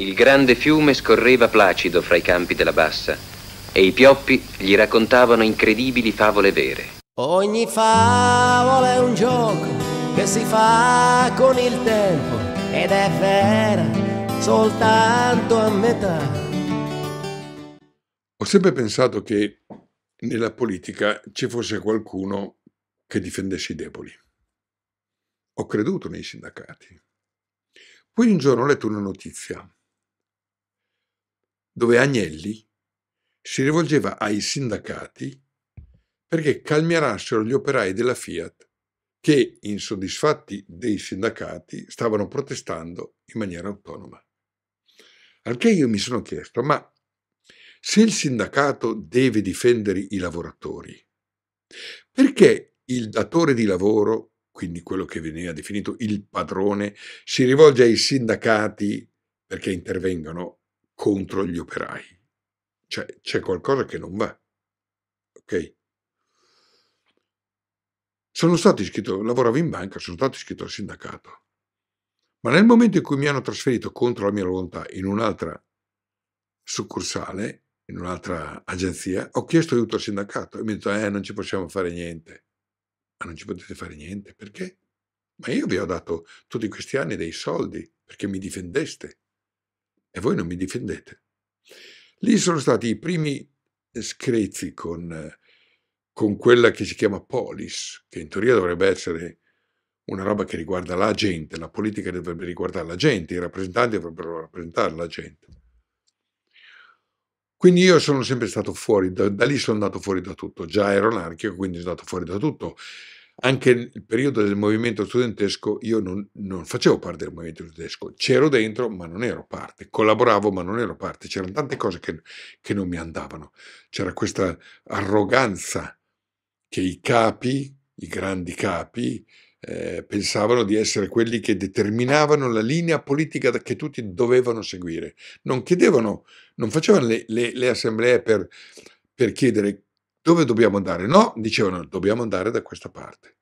Il grande fiume scorreva placido fra i campi della bassa e i pioppi gli raccontavano incredibili favole vere. Ogni favola è un gioco che si fa con il tempo ed è vera soltanto a metà. Ho sempre pensato che nella politica ci fosse qualcuno che difendesse i deboli. Ho creduto nei sindacati. Poi un giorno ho letto una notizia dove Agnelli si rivolgeva ai sindacati perché calmierassero gli operai della Fiat che, insoddisfatti dei sindacati, stavano protestando in maniera autonoma. Anche io mi sono chiesto, ma se il sindacato deve difendere i lavoratori, perché il datore di lavoro, quindi quello che veniva definito il padrone, si rivolge ai sindacati perché intervengano contro gli operai. Cioè, c'è qualcosa che non va. Ok? Sono stato iscritto, lavoravo in banca, sono stato iscritto al sindacato. Ma nel momento in cui mi hanno trasferito contro la mia volontà in un'altra succursale, in un'altra agenzia, ho chiesto aiuto al sindacato e mi hanno detto, eh, non ci possiamo fare niente. Ma non ci potete fare niente, perché? Ma io vi ho dato tutti questi anni dei soldi perché mi difendeste e voi non mi difendete. Lì sono stati i primi eh, screzi con, con quella che si chiama polis, che in teoria dovrebbe essere una roba che riguarda la gente, la politica dovrebbe riguardare la gente, i rappresentanti dovrebbero rappresentare la gente. Quindi io sono sempre stato fuori, da, da lì sono andato fuori da tutto, già ero anarchico, quindi sono andato fuori da tutto anche nel periodo del movimento studentesco io non, non, facevo parte del movimento studentesco, c'ero dentro ma non ero parte, collaboravo ma non ero parte, c'erano tante cose che, che non mi andavano, c'era questa arroganza che i capi, i grandi capi, eh, pensavano di essere quelli che determinavano la linea politica che tutti dovevano seguire. Non chiedevano, non facevano le, le, le assemblee per, per chiedere dove dobbiamo andare? No, dicevano, dobbiamo andare da questa parte.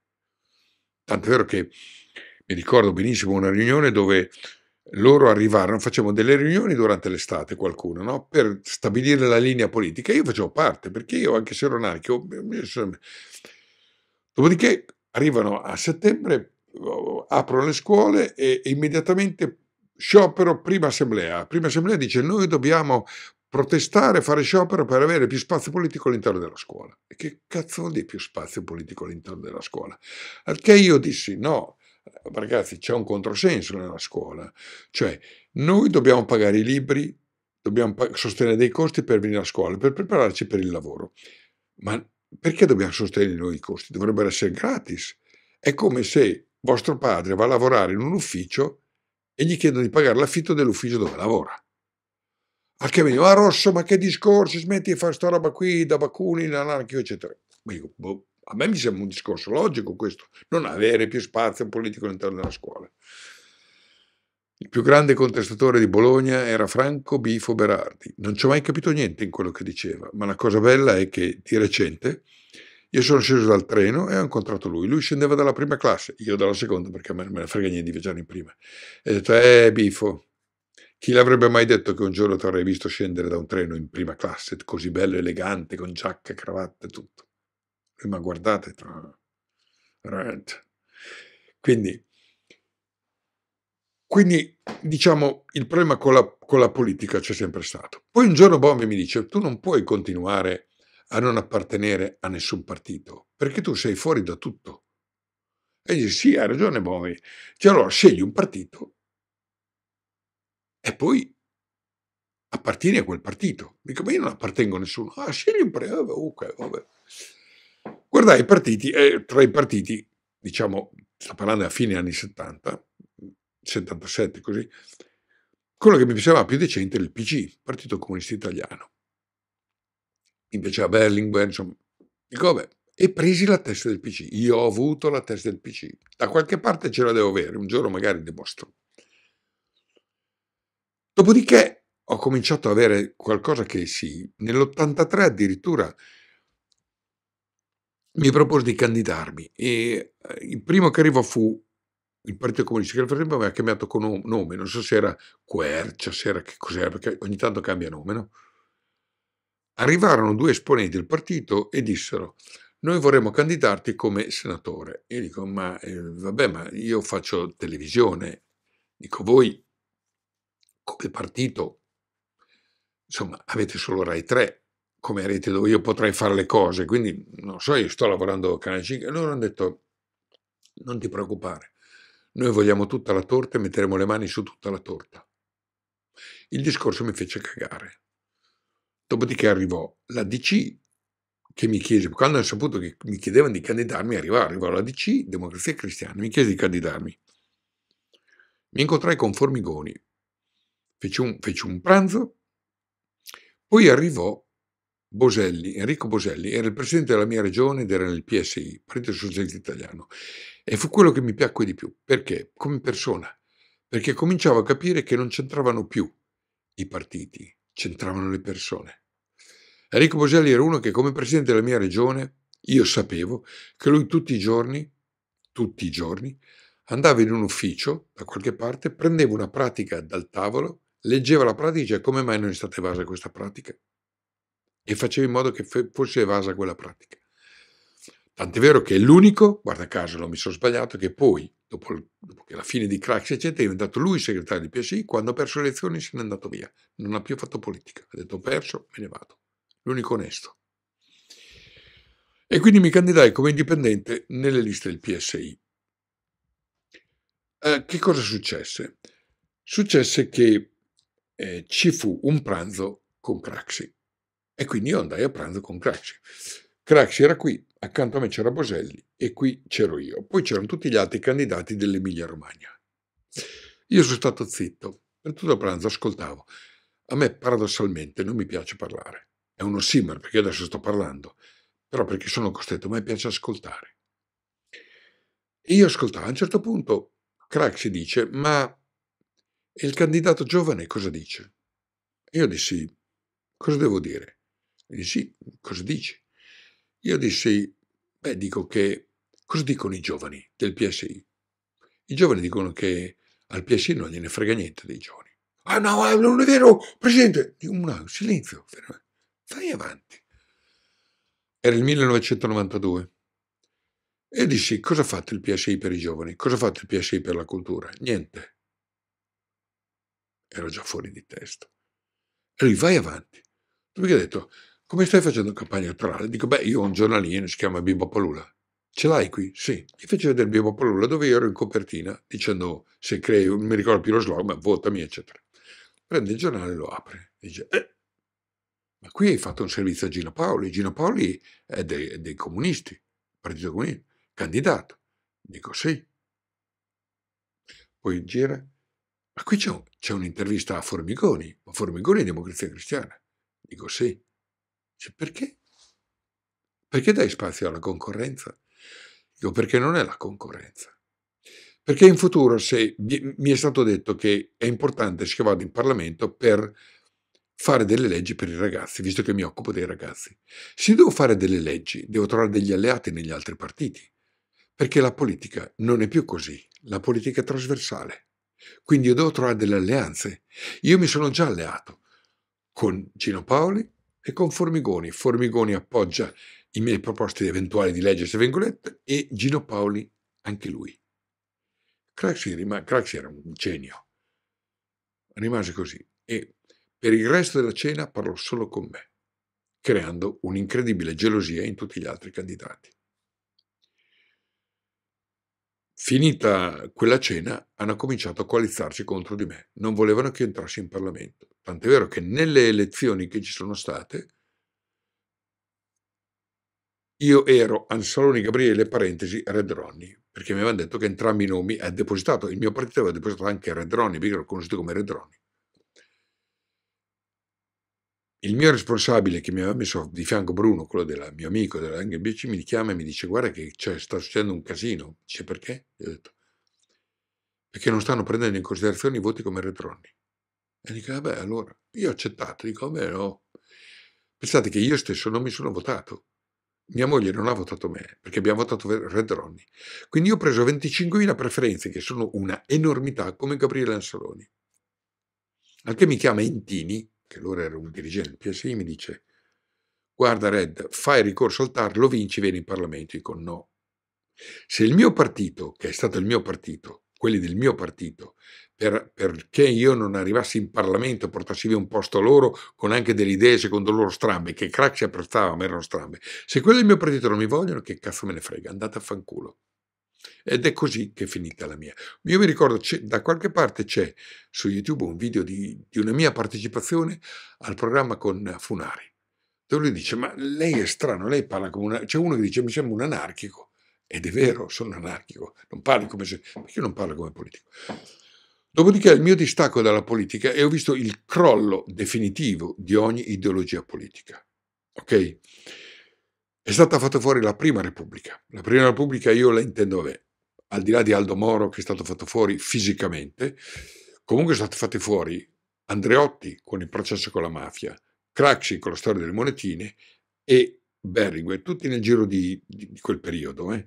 Tanto vero che mi ricordo benissimo una riunione dove loro arrivarono, facevamo delle riunioni durante l'estate qualcuno, no? per stabilire la linea politica. Io facevo parte, perché io, anche se ero anarchico, dopodiché arrivano a settembre, aprono le scuole e immediatamente sciopero prima assemblea. Prima assemblea dice noi dobbiamo protestare, fare sciopero per avere più spazio politico all'interno della scuola. E che cazzo vuol dire più spazio politico all'interno della scuola? Perché io dissi no, ragazzi c'è un controsenso nella scuola, cioè noi dobbiamo pagare i libri, dobbiamo sostenere dei costi per venire a scuola, per prepararci per il lavoro, ma perché dobbiamo sostenere noi i costi? Dovrebbero essere gratis. È come se vostro padre va a lavorare in un ufficio e gli chiedono di pagare l'affitto dell'ufficio dove lavora. Anche mi dico, ma ah, Rosso, ma che discorso, smetti di fare sta roba qui, da Bakunin, anarchico, eccetera. Ma io, boh, a me mi sembra un discorso logico questo, non avere più spazio politico all'interno della scuola. Il più grande contestatore di Bologna era Franco Bifo Berardi. Non ci ho mai capito niente in quello che diceva, ma la cosa bella è che di recente io sono sceso dal treno e ho incontrato lui. Lui scendeva dalla prima classe, io dalla seconda perché a me non me ne frega niente di viaggiare in prima. E ho detto, eh Bifo, chi l'avrebbe mai detto che un giorno ti avrei visto scendere da un treno in prima classe, così bello, elegante, con giacca, cravatta e tutto? Ma guardate, ah, quindi, quindi diciamo il problema con la, con la politica c'è sempre stato. Poi un giorno Bombi mi dice: Tu non puoi continuare a non appartenere a nessun partito perché tu sei fuori da tutto. E dice: Sì, hai ragione, Bomi. Cioè, allora scegli un partito e poi appartieni a quel partito. Dico, ma io non appartengo a nessuno. Ah, scegli un pre... ok, vabbè. Guardai i partiti, eh, tra i partiti, diciamo, sto parlando a fine anni 70, 77 così, quello che mi piaceva più decente era il PC, Partito Comunista Italiano. Mi piaceva Berlinguer, insomma. Dico, vabbè, e presi la testa del PC. Io ho avuto la testa del PC. Da qualche parte ce la devo avere, un giorno magari dimostro. Dopodiché ho cominciato ad avere qualcosa che sì, nell'83 addirittura mi propose di candidarmi e eh, il primo che arrivò fu il Partito Comunista, che nel frattempo aveva cambiato nome, non so se era Quercia, se era che cos'era, perché ogni tanto cambia nome, no? Arrivarono due esponenti del partito e dissero noi vorremmo candidarti come senatore. Io dico, ma eh, vabbè, ma io faccio televisione. Dico, voi come partito, insomma, avete solo Rai 3 come rete dove io potrei fare le cose, quindi non so, io sto lavorando a Canale 5, loro hanno detto non ti preoccupare, noi vogliamo tutta la torta e metteremo le mani su tutta la torta. Il discorso mi fece cagare. Dopodiché arrivò la DC che mi chiese, quando hanno saputo che mi chiedevano di candidarmi, arrivò, arrivò la DC, Democrazia Cristiana, mi chiese di candidarmi. Mi incontrai con Formigoni, fece un, fece un pranzo, poi arrivò Boselli, Enrico Boselli, era il presidente della mia regione ed era nel PSI, Partito Socialista Italiano, e fu quello che mi piacque di più, perché? Come persona, perché cominciavo a capire che non c'entravano più i partiti, c'entravano le persone. Enrico Boselli era uno che come presidente della mia regione io sapevo che lui tutti i giorni, tutti i giorni, andava in un ufficio da qualche parte, prendeva una pratica dal tavolo leggeva la pratica e come mai non è stata evasa questa pratica? E faceva in modo che fosse evasa quella pratica. Tant'è vero che è l'unico, guarda caso non mi sono sbagliato, che poi, dopo, dopo la fine di Crax, eccetera, è diventato lui segretario di PSI, quando ha perso le elezioni se n'è andato via. Non ha più fatto politica. Ha detto ho perso, me ne vado. L'unico onesto. E quindi mi candidai come indipendente nelle liste del PSI. Eh, che cosa successe? Successe che eh, ci fu un pranzo con Craxi. E quindi io andai a pranzo con Craxi. Craxi era qui, accanto a me c'era Boselli e qui c'ero io. Poi c'erano tutti gli altri candidati dell'Emilia Romagna. Io sono stato zitto, per tutto il pranzo ascoltavo. A me paradossalmente non mi piace parlare. È uno simmer perché adesso sto parlando, però perché sono costretto, a me piace ascoltare. E io ascoltavo. A un certo punto Craxi dice, ma e il candidato giovane cosa dice? Io dissi, cosa devo dire? E dissi, cosa dici? Io dissi, beh, dico che, cosa dicono i giovani del PSI? I giovani dicono che al PSI non gliene frega niente dei giovani. Ah no, ah, non è vero, Presidente! Dico, no, silenzio, ferma. Vai avanti. Era il 1992. E dissi, cosa ha fatto il PSI per i giovani? Cosa ha fatto il PSI per la cultura? Niente ero già fuori di testa. E lui vai avanti. Lui ha detto, come stai facendo campagna elettorale? Dico, beh, io ho un giornalino, si chiama Bimbo Palula. Ce l'hai qui? Sì. Gli fece vedere Bimbo Palula dove io ero in copertina, dicendo, se crei, non mi ricordo più lo slogan, ma votami, eccetera. Prende il giornale e lo apre. Dice, eh, ma qui hai fatto un servizio a Gino Paoli. Gino Paoli è dei, dei comunisti, partito comunista, candidato. Dico, sì. Poi gira, ma qui c'è, c'è un'intervista a Formigoni, ma Formigoni è democrazia cristiana. Dico sì. Dice, perché? Perché dai spazio alla concorrenza? Dico perché non è la concorrenza. Perché in futuro se, mi è stato detto che è importante che vada in Parlamento per fare delle leggi per i ragazzi, visto che mi occupo dei ragazzi. Se devo fare delle leggi, devo trovare degli alleati negli altri partiti, perché la politica non è più così, la politica è trasversale. Quindi io devo trovare delle alleanze. Io mi sono già alleato con Gino Paoli e con Formigoni. Formigoni appoggia i miei proposti eventuali di legge se vengo letto e Gino Paoli anche lui. Craxi, rim- Craxi era un genio. Rimase così e per il resto della cena parlò solo con me, creando un'incredibile gelosia in tutti gli altri candidati. Finita quella cena hanno cominciato a coalizzarsi contro di me, non volevano che io entrassi in Parlamento. Tant'è vero che nelle elezioni che ci sono state, io ero Ansaloni Gabriele, parentesi, Red Ronnie, perché mi avevano detto che entrambi i nomi ha depositato, il mio partito aveva depositato anche Red Ronnie, perché ero conosciuto come Red Ronnie. Il mio responsabile che mi aveva messo di fianco Bruno, quello del mio amico della NBC, mi chiama e mi dice guarda che c'è, sta succedendo un casino. Dice perché? Io ho detto perché non stanno prendendo in considerazione i voti come retroni. E dico vabbè allora, io ho accettato, dico vabbè no. Pensate che io stesso non mi sono votato. Mia moglie non ha votato me, perché abbiamo votato Red Ronnie. Quindi io ho preso 25.000 preferenze, che sono una enormità, come Gabriele Ansoloni. Anche mi chiama Intini, che allora era un dirigente del PSI, mi dice guarda Red, fai ricorso al TAR, lo vinci, vieni in Parlamento. Io dico no. Se il mio partito, che è stato il mio partito, quelli del mio partito, per, perché io non arrivassi in Parlamento, e portassi via un posto loro con anche delle idee secondo loro strambe, che Craxi apprezzava, ma erano strambe. Se quelli del mio partito non mi vogliono, che cazzo me ne frega, andate a fanculo. Ed è così che è finita la mia. Io mi ricordo, da qualche parte c'è su YouTube un video di, di una mia partecipazione al programma con Funari, dove lui dice, ma lei è strano, lei parla come una... C'è uno che dice, mi sembra un anarchico. Ed è vero, sono anarchico, non parli come se... Io non parlo come politico. Dopodiché il mio distacco dalla politica e ho visto il crollo definitivo di ogni ideologia politica. Ok? È stata fatta fuori la prima Repubblica. La prima Repubblica io la intendo bene, al di là di Aldo Moro che è stato fatto fuori fisicamente, comunque sono stati fatti fuori Andreotti con il processo con la mafia, Craxi con la storia delle monetine e Berlinguer, tutti nel giro di, di quel periodo. Eh.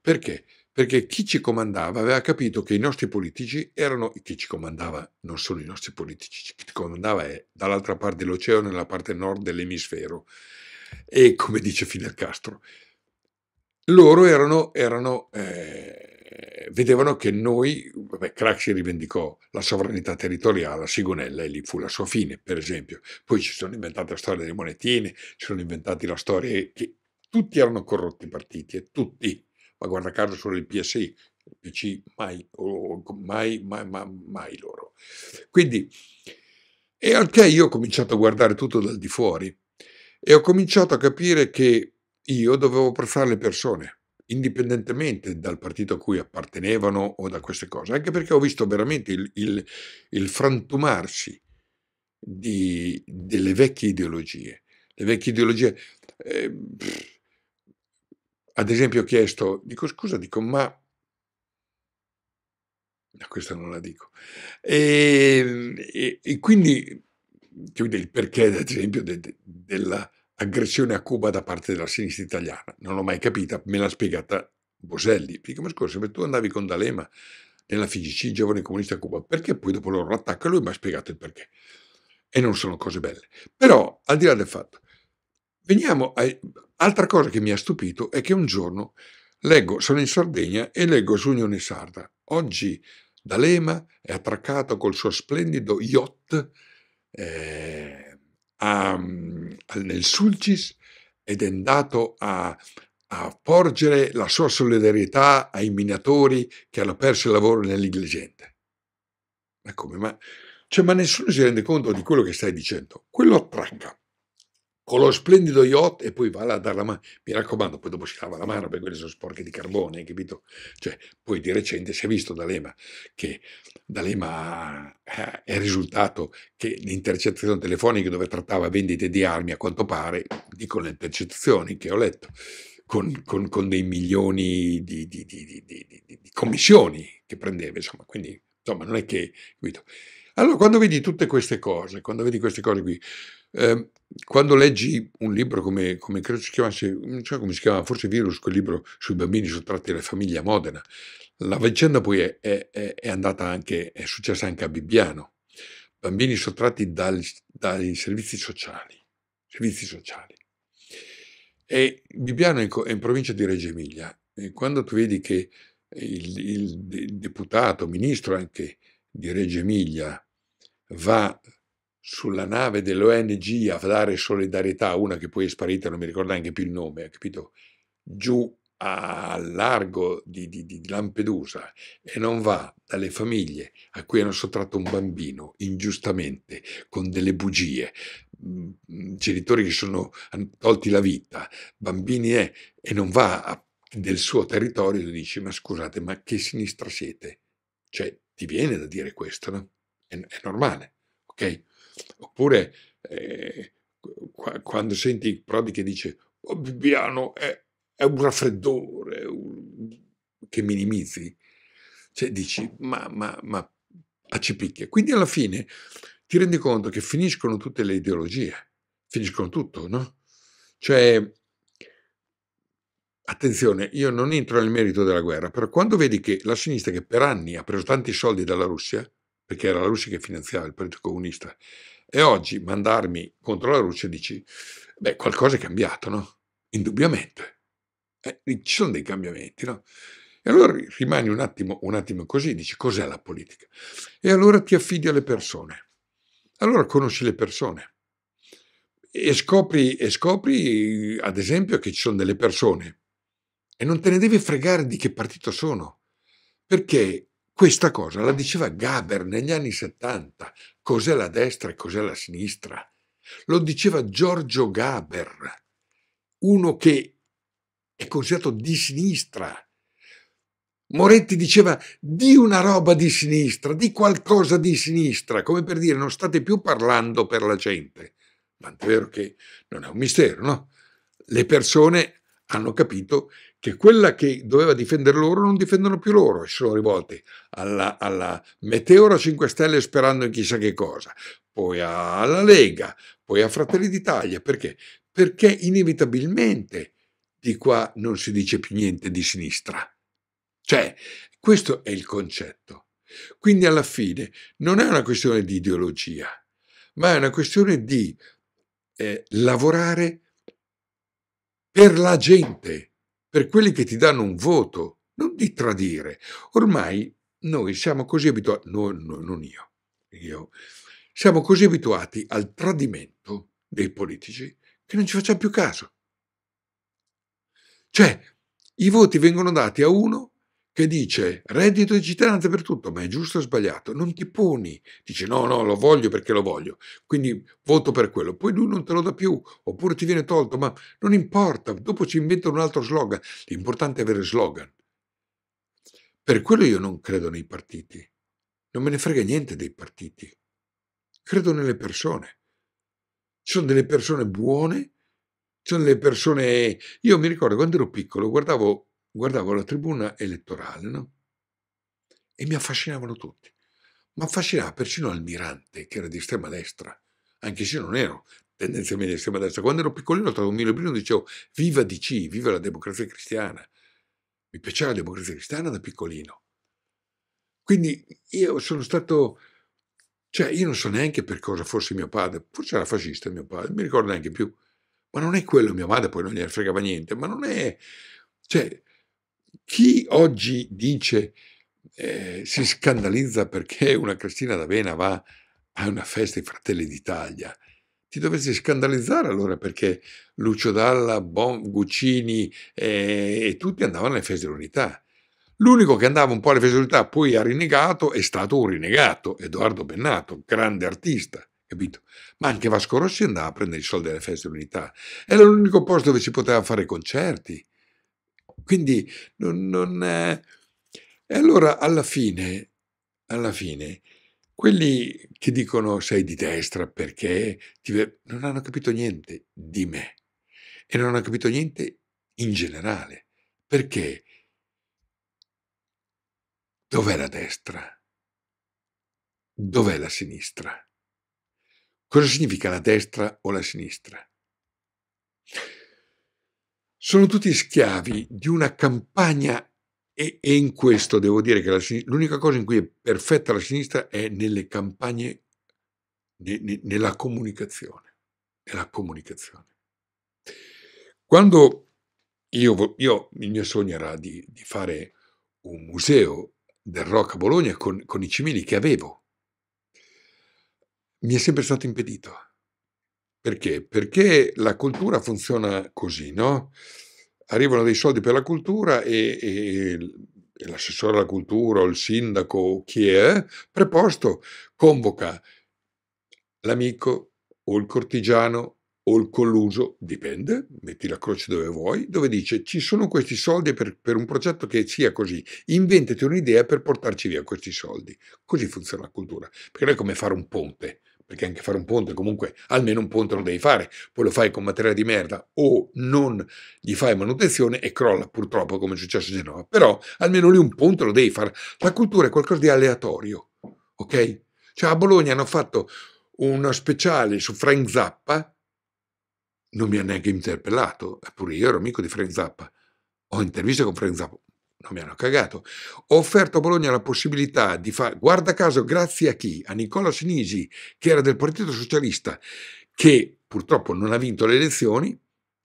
Perché? Perché chi ci comandava aveva capito che i nostri politici erano, chi ci comandava non solo i nostri politici, chi ci comandava è dall'altra parte dell'oceano, nella parte nord dell'emisfero, e come dice Fidel Castro, loro erano, erano eh, vedevano che noi, vabbè, si rivendicò la sovranità territoriale a Sigonella e lì fu la sua fine, per esempio. Poi ci sono inventate la storia delle monetine, ci sono inventati la storia che tutti erano corrotti partiti e tutti, ma guarda caso solo il PSI, il PC mai, oh, mai, mai, mai, mai loro. Quindi, e anche io ho cominciato a guardare tutto dal di fuori e ho cominciato a capire che io dovevo apprezzare le persone, indipendentemente dal partito a cui appartenevano o da queste cose, anche perché ho visto veramente il, il, il frantumarsi di, delle vecchie ideologie. Le vecchie ideologie. Eh, pff, ad esempio, ho chiesto, dico scusa, dico ma. questa non la dico. E, ehm, e, e quindi chiude il perché, ad esempio, de, de, dell'aggressione a Cuba da parte della sinistra italiana. Non l'ho mai capita, me l'ha spiegata Boselli. Dico, ma scusa, se tu andavi con D'Alema nella FGC, giovane comunista a Cuba, perché poi dopo loro l'attacca? lui mi ha spiegato il perché. E non sono cose belle. Però, al di là del fatto, veniamo a... Altra cosa che mi ha stupito è che un giorno leggo, sono in Sardegna e leggo su Unione Sarda. Oggi D'Alema è attraccato col suo splendido yacht eh, a, mm, a, nel Sulcis ed è andato a, a porgere la sua solidarietà ai minatori che hanno perso il lavoro negligente. Ma come? Ma, cioè, ma nessuno si rende conto di quello che stai dicendo. Quello attracca con lo splendido yacht e poi va a dare la mano. Mi raccomando, poi dopo si lava la mano perché quelle sono sporche di carbone, capito? Cioè, poi di recente si è visto D'Alema che D'Alema eh, è risultato che l'intercettazione telefonica dove trattava vendite di armi, a quanto pare, dicono le intercettazioni che ho letto, con, con, con dei milioni di, di, di, di, commissioni che prendeva, insomma, quindi insomma non è che, capito? Allora, quando vedi tutte queste cose, quando vedi queste cose qui, eh, quando leggi un libro come, come credo si chiamasse, non so come si chiama, forse Virus, quel libro sui bambini sottratti famiglie a Modena, la vicenda poi è, è, è, andata anche, è successa anche a Bibbiano. Bambini sottratti dal, dai servizi sociali, servizi sociali. E Bibbiano è in, in provincia di Reggio Emilia. E quando tu vedi che il, il, il, deputato, ministro anche di Reggio Emilia, va sulla nave dell'ONG a dare solidarietà, a una che poi è sparita, non mi ricordo neanche più il nome, ha capito? Giù al largo di, di, di, Lampedusa e non va dalle famiglie a cui hanno sottratto un bambino ingiustamente con delle bugie, mm, mm, genitori che sono, tolti la vita, bambini è, e non va a, del suo territorio e dice ma scusate ma che sinistra siete? Cioè ti viene da dire questo, no? È, è normale, ok? Oppure eh, quando senti Prodi che dice oh, Bibbiano è, è un raffreddore un... che minimizzi, cioè dici ma, ma, ma a cipicchia. Quindi alla fine ti rendi conto che finiscono tutte le ideologie, finiscono tutto, no? Cioè, attenzione, io non entro nel merito della guerra, però quando vedi che la sinistra che per anni ha preso tanti soldi dalla Russia, perché era la Russia che finanziava il Partito Comunista, e oggi mandarmi contro la Russia dici, beh, qualcosa è cambiato, no? Indubbiamente. Eh, ci sono dei cambiamenti, no? E allora rimani un attimo, un attimo così, dici cos'è la politica? E allora ti affidi alle persone. Allora conosci le persone. E scopri, e scopri, ad esempio, che ci sono delle persone e non te ne devi fregare di che partito sono, perché questa cosa la diceva Gaber negli anni 70. Cos'è la destra e cos'è la sinistra? Lo diceva Giorgio Gaber, uno che è considerato di sinistra. Moretti diceva di una roba di sinistra, di qualcosa di sinistra, come per dire non state più parlando per la gente. Ma è vero che non è un mistero, no? Le persone hanno capito che quella che doveva difendere loro non difendono più loro, si sono rivolti alla, alla Meteora 5 Stelle sperando in chissà che cosa, poi alla Lega, poi a Fratelli d'Italia, perché? Perché inevitabilmente di qua non si dice più niente di sinistra. Cioè, questo è il concetto. Quindi alla fine non è una questione di ideologia, ma è una questione di eh, lavorare per la gente per quelli che ti danno un voto, non di tradire. Ormai noi siamo così abituati, no, no, non io, io, siamo così abituati al tradimento dei politici che non ci facciamo più caso. Cioè, i voti vengono dati a uno che dice reddito di cittadinanza per tutto, ma è giusto o sbagliato? Non ti poni, dici no, no, lo voglio perché lo voglio, quindi voto per quello, poi lui non te lo dà più, oppure ti viene tolto, ma non importa, dopo ci inventano un altro slogan, l'importante è avere slogan. Per quello io non credo nei partiti, non me ne frega niente dei partiti, credo nelle persone. Ci sono delle persone buone, ci sono delle persone... Io mi ricordo quando ero piccolo, guardavo guardavo la tribuna elettorale no? e mi affascinavano tutti. Mi affascinava persino Almirante, che era di estrema destra, anche se non ero tendenzialmente di estrema destra. Quando ero piccolino, tra un mio librino dicevo viva DC, viva la democrazia cristiana. Mi piaceva la democrazia cristiana da piccolino. Quindi io sono stato... Cioè, io non so neanche per cosa fosse mio padre, forse era fascista mio padre, non mi ricordo neanche più. Ma non è quello mio padre, poi non gli fregava niente, ma non è... Cioè, chi oggi dice, eh, si scandalizza perché una Cristina d'Avena va a una festa ai Fratelli d'Italia, ti dovresti scandalizzare allora perché Lucio Dalla, bon, Guccini eh, e tutti andavano alle feste dell'unità. L'unico che andava un po' alle feste dell'unità, poi ha rinnegato, è stato un rinnegato, Edoardo Bennato, grande artista, capito? Ma anche Vasco Rossi andava a prendere i soldi alle feste dell'unità. Era l'unico posto dove si poteva fare concerti. Quindi non, non è... Eh. E allora alla fine, alla fine, quelli che dicono sei di destra perché non hanno capito niente di me e non hanno capito niente in generale. Perché dov'è la destra? Dov'è la sinistra? Cosa significa la destra o la sinistra? sono tutti schiavi di una campagna e, e in questo devo dire che sinistra, l'unica cosa in cui è perfetta la sinistra è nelle campagne, ne, ne, nella comunicazione, nella comunicazione. Quando io, io, il mio sogno era di, di, fare un museo del rock a Bologna con, con i cimeli che avevo. Mi è sempre stato impedito. Perché? Perché la cultura funziona così, no? Arrivano dei soldi per la cultura e, e, e l'assessore alla cultura o il sindaco, o chi è, preposto, convoca l'amico o il cortigiano o il colluso, dipende, metti la croce dove vuoi, dove dice ci sono questi soldi per, per un progetto che sia così, inventati un'idea per portarci via questi soldi. Così funziona la cultura, perché non è come fare un ponte perché anche fare un ponte, comunque almeno un ponte lo devi fare, poi lo fai con materiale di merda o non gli fai manutenzione e crolla purtroppo come è successo a Genova, però almeno lì un ponte lo devi fare. La cultura è qualcosa di aleatorio, ok? Cioè a Bologna hanno fatto uno speciale su Frank Zappa, non mi ha neanche interpellato, eppure io ero amico di Frank Zappa, ho interviste con Frank Zappa, non mi hanno cagato. Ho offerto a Bologna la possibilità di fare, guarda caso, grazie a chi? A Nicola Sinisi, che era del Partito Socialista, che purtroppo non ha vinto le elezioni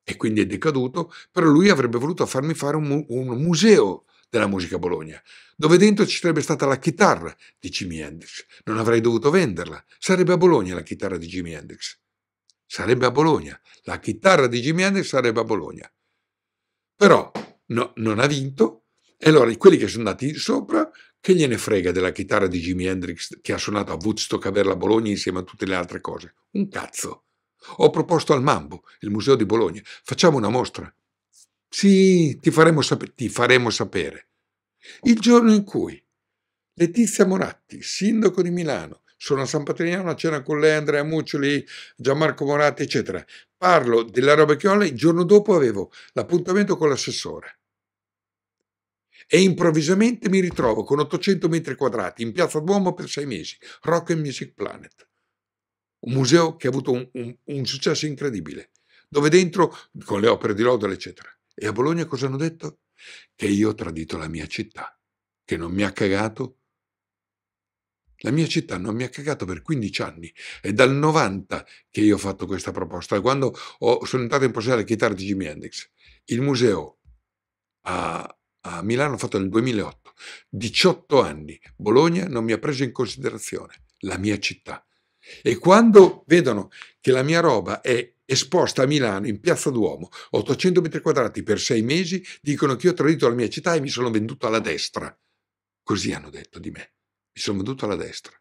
e quindi è decaduto, però lui avrebbe voluto farmi fare un, mu- un museo della musica a Bologna, dove dentro ci sarebbe stata la chitarra di Jimi Hendrix. Non avrei dovuto venderla, sarebbe a Bologna la chitarra di Jimi Hendrix. Sarebbe a Bologna, la chitarra di Jimi Hendrix sarebbe a Bologna. Però no, non ha vinto e allora quelli che sono andati sopra, che gliene frega della chitarra di Jimi Hendrix che ha suonato a Woodstock a Verla Bologna insieme a tutte le altre cose? Un cazzo. Ho proposto al Mambo, il Museo di Bologna, facciamo una mostra. Sì, ti faremo, sap- ti faremo sapere. Il giorno in cui Letizia Moratti, sindaco di Milano, sono a San Patrignano a cena con lei, Andrea Muccioli, Gianmarco Moratti, eccetera. Parlo della roba che ho il giorno dopo avevo l'appuntamento con l'assessore e improvvisamente mi ritrovo con 800 metri quadrati in Piazza Duomo per sei mesi, Rock and Music Planet, un museo che ha avuto un, un, un successo incredibile, dove dentro, con le opere di Lodole, eccetera. E a Bologna cosa hanno detto? Che io ho tradito la mia città, che non mi ha cagato. La mia città non mi ha cagato per 15 anni, è dal 90 che io ho fatto questa proposta, quando ho, sono entrato in possesso della chitarra di Jimi Hendrix. Il museo a, a Milano ho fatto nel 2008, 18 anni, Bologna non mi ha preso in considerazione, la mia città. E quando vedono che la mia roba è esposta a Milano in Piazza Duomo, 800 metri quadrati per sei mesi, dicono che io ho tradito la mia città e mi sono venduto alla destra. Così hanno detto di me, mi sono venduto alla destra.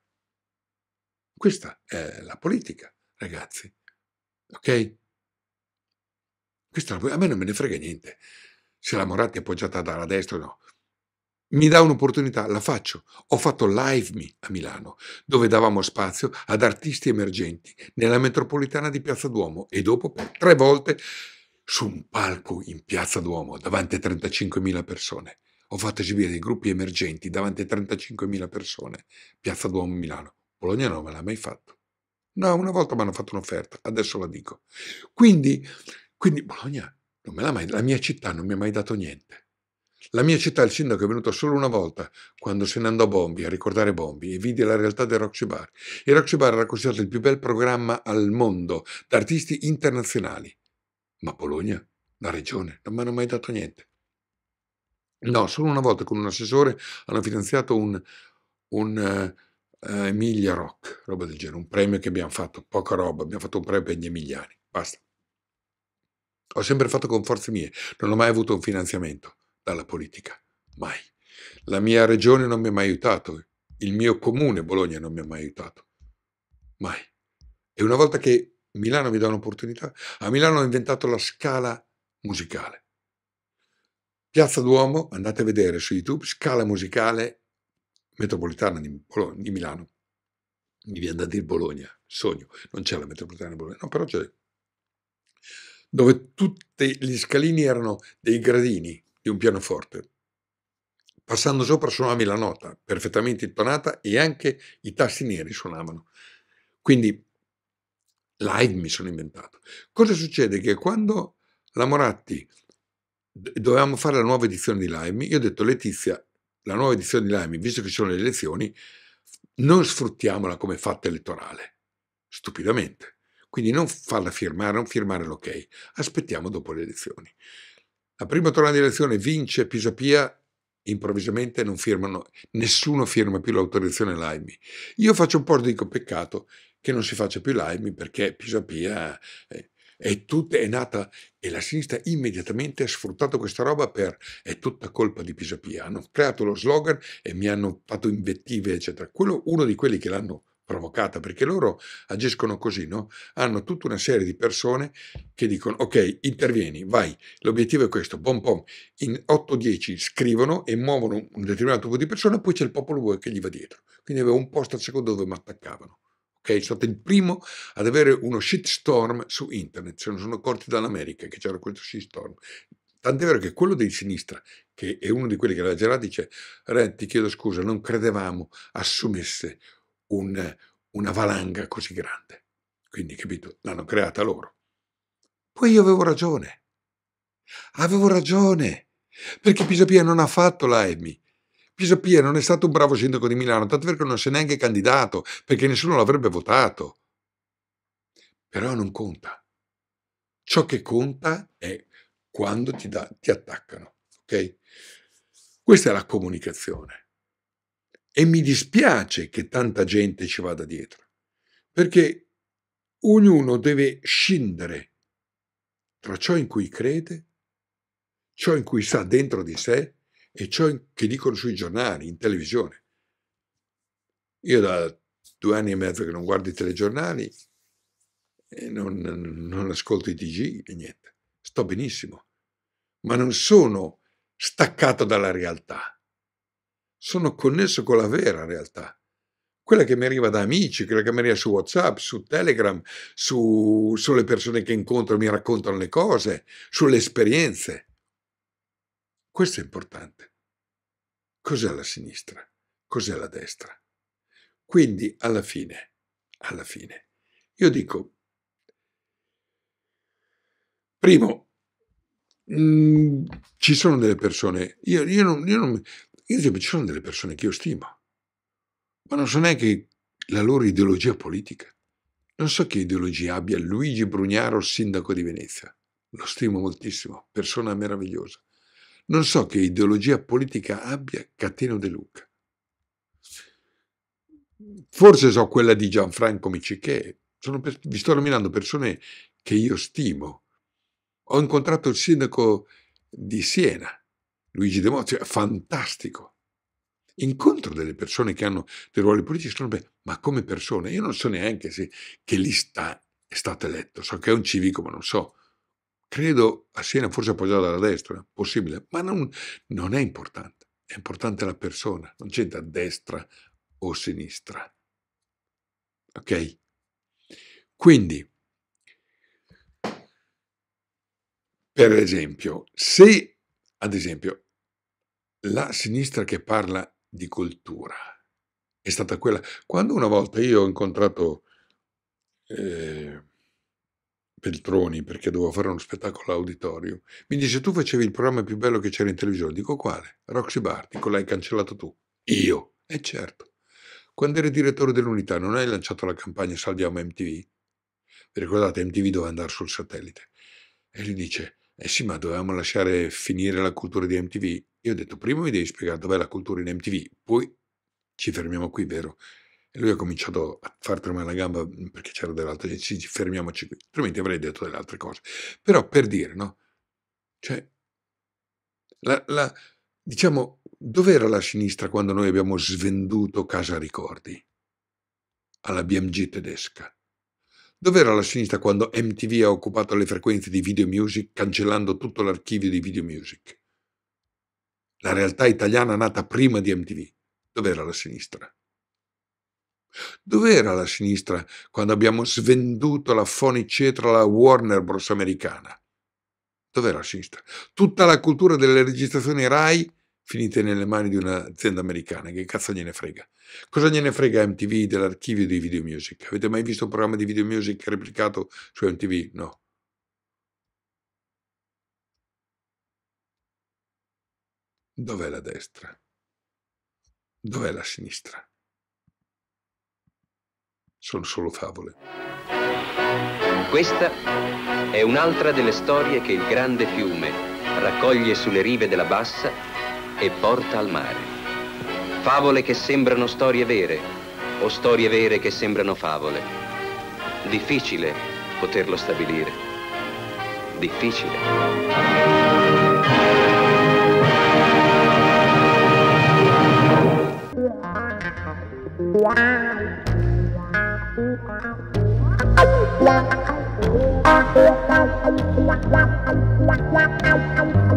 Questa è la politica, ragazzi. Ok? Questa, è la politica. a me non me ne frega niente se la Moratti è appoggiata dalla destra o no. Mi dà un'opportunità, la faccio. Ho fatto Live Me a Milano, dove davamo spazio ad artisti emergenti nella metropolitana di Piazza Duomo e dopo tre volte su un palco in Piazza Duomo davanti a 35.000 persone. Ho fatto esibire dei gruppi emergenti davanti a 35.000 persone. Piazza Duomo Milano. Bologna non me l'ha mai fatto. No, una volta mi hanno fatto un'offerta, adesso la dico. Quindi, quindi Bologna mai, la mia città non mi ha mai dato niente. La mia città, il sindaco è venuto solo una volta, quando se ne andò a Bombi, a ricordare Bombi, e vide la realtà del Roxy Bar. Il Roxy Bar era considerato il più bel programma al mondo da artisti internazionali. Ma Bologna, la regione, non mi hanno mai dato niente. No, solo una volta con un assessore hanno finanziato un, un uh, Emilia Rock, roba del genere, un premio che abbiamo fatto, poca roba, abbiamo fatto un premio per gli emiliani, basta. Ho sempre fatto con forze mie, non ho mai avuto un finanziamento dalla politica, mai. La mia regione non mi ha mai aiutato, il mio comune Bologna non mi ha mai aiutato, mai. E una volta che Milano mi dà un'opportunità, a Milano ho inventato la scala musicale. Piazza Duomo, andate a vedere su YouTube, scala musicale metropolitana di, Bologna, di Milano. Mi viene da dire Bologna, sogno, non c'è la metropolitana di Bologna, no però c'è dove tutti gli scalini erano dei gradini di un pianoforte. Passando sopra suonavi la nota, perfettamente intonata, e anche i tasti neri suonavano. Quindi live mi sono inventato. Cosa succede? Che quando la Moratti dovevamo fare la nuova edizione di Lime, io ho detto Letizia, la nuova edizione di Lime, visto che ci sono le elezioni, non sfruttiamola come fatta elettorale, stupidamente. Quindi non farla firmare, non firmare l'ok. Aspettiamo dopo le elezioni. La prima tornata di elezione vince Pisapia, improvvisamente non firmano, nessuno firma più l'autorizzazione Laimi. Io faccio un po' dico peccato che non si faccia più Laimi perché Pisapia eh, è, è, tut, è nata e la sinistra immediatamente ha sfruttato questa roba per è tutta colpa di Pisapia. Hanno creato lo slogan e mi hanno fatto invettive, eccetera. Quello, uno di quelli che l'hanno provocata, perché loro agiscono così, no? Hanno tutta una serie di persone che dicono, ok, intervieni, vai, l'obiettivo è questo, pom pom, in 8-10 scrivono e muovono un determinato tipo di persone, poi c'è il popolo che gli va dietro. Quindi avevo un posto al secondo dove mi attaccavano. Ok, è stato il primo ad avere uno shitstorm su internet, se non sono accorti dall'America che c'era questo shitstorm. Tant'è vero che quello di sinistra, che è uno di quelli che l'ha girato, dice, Red, ti chiedo scusa, non credevamo assumesse un, una valanga così grande. Quindi, capito, l'hanno creata loro. Poi io avevo ragione. Avevo ragione. Perché Pisapia non ha fatto la EMI. Pisapia non è stato un bravo sindaco di Milano, tanto perché non si è neanche candidato, perché nessuno l'avrebbe votato. Però non conta. Ciò che conta è quando ti, da, ti attaccano. Okay? Questa è la comunicazione. E mi dispiace che tanta gente ci vada dietro, perché ognuno deve scindere tra ciò in cui crede, ciò in cui sa dentro di sé e ciò che dicono sui giornali, in televisione. Io da due anni e mezzo che non guardo i telegiornali e non, non ascolto i TG e niente. Sto benissimo, ma non sono staccato dalla realtà sono connesso con la vera realtà, quella che mi arriva da amici, quella che mi arriva su WhatsApp, su Telegram, su, sulle persone che incontro mi raccontano le cose, sulle esperienze. Questo è importante. Cos'è la sinistra? Cos'è la destra? Quindi alla fine, alla fine, io dico, primo, mh, mm, ci sono delle persone, io, io non, io non in Serbia ci sono delle persone che io stimo, ma non so neanche la loro ideologia politica. Non so che ideologia abbia Luigi Brugnaro, sindaco di Venezia. Lo stimo moltissimo, persona meravigliosa. Non so che ideologia politica abbia Catino De Luca. Forse so quella di Gianfranco Miciche. Per, vi sto nominando persone che io stimo. Ho incontrato il sindaco di Siena, Luigi De Mozzi, cioè, fantastico. Incontro delle persone che hanno dei ruoli politici, sono, beh, ma come persone, io non so neanche se che lì è stato eletto, so che è un civico, ma non so. Credo a Siena, forse appoggiato dalla destra, possibile, ma non, non è importante. È importante la persona, non c'entra destra o sinistra. Ok? Quindi, per esempio, se, ad esempio, la sinistra che parla di cultura è stata quella. Quando una volta io ho incontrato eh, Peltroni perché dovevo fare uno spettacolo auditorio, mi dice: Tu facevi il programma più bello che c'era in televisione. Dico quale? Roxy Barti, l'hai cancellato tu. Io? E eh certo. Quando eri direttore dell'unità, non hai lanciato la campagna Salviamo MTV? Vi ricordate, MTV doveva andare sul satellite. E lui dice: Eh sì, ma dovevamo lasciare finire la cultura di MTV? Io ho detto, prima mi devi spiegare dov'è la cultura in MTV, poi ci fermiamo qui, vero? E lui ha cominciato a far tremare la gamba mhmm, perché c'era dell'altra gente, sì, ci fermiamoci qui, altrimenti avrei detto delle altre cose. Però per dire, no? Cioè, la, la, diciamo, dov'era la sinistra quando noi abbiamo svenduto Casa Ricordi alla BMG tedesca? Dov'era la sinistra quando MTV ha occupato le frequenze di Video Music cancellando tutto l'archivio di Video Music? la realtà italiana nata prima di MTV, dov'era la sinistra? Dov'era la sinistra quando abbiamo svenduto la Foni Cetra alla Warner Bros. americana? Dov'era la sinistra? Tutta la cultura delle registrazioni RAI finite nelle mani di un'azienda americana, che cazzo gliene frega? Cosa gliene frega MTV dell'archivio di Video Music? Avete mai visto un programma di Video Music replicato su MTV? No. Dov'è la destra? Dov'è la sinistra? Sono solo favole. Questa è un'altra delle storie che il grande fiume raccoglie sulle rive della bassa e porta al mare. Favole che sembrano storie vere o storie vere che sembrano favole. Difficile poterlo stabilire. Difficile. Thank you.